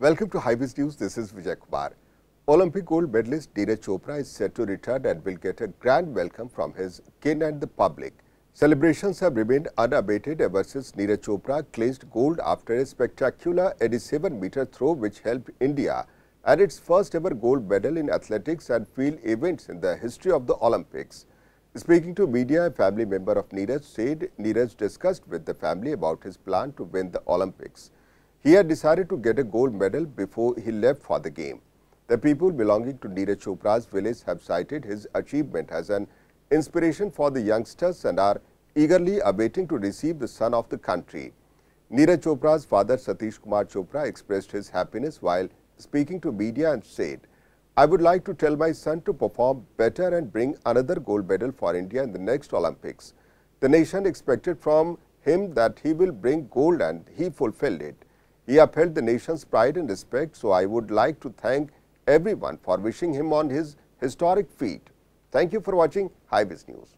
Welcome to Highways News. This is Vijay Kumar. Olympic gold medalist Neeraj Chopra is set to return and will get a grand welcome from his kin and the public. Celebrations have remained unabated ever since Neeraj Chopra clinched gold after a spectacular 87-meter throw which helped India add its first ever gold medal in athletics and field events in the history of the Olympics. Speaking to media, a family member of Neeraj said Neeraj discussed with the family about his plan to win the Olympics. He had decided to get a gold medal before he left for the game. The people belonging to Neeraj Chopra's village have cited his achievement as an inspiration for the youngsters and are eagerly awaiting to receive the son of the country. Neeraj Chopra's father Satish Kumar Chopra expressed his happiness while speaking to media and said, I would like to tell my son to perform better and bring another gold medal for India in the next Olympics. The nation expected from him that he will bring gold and he fulfilled it. He upheld the nation's pride and respect, so I would like to thank everyone for wishing him on his historic feat. Thank you for watching Highbiz News.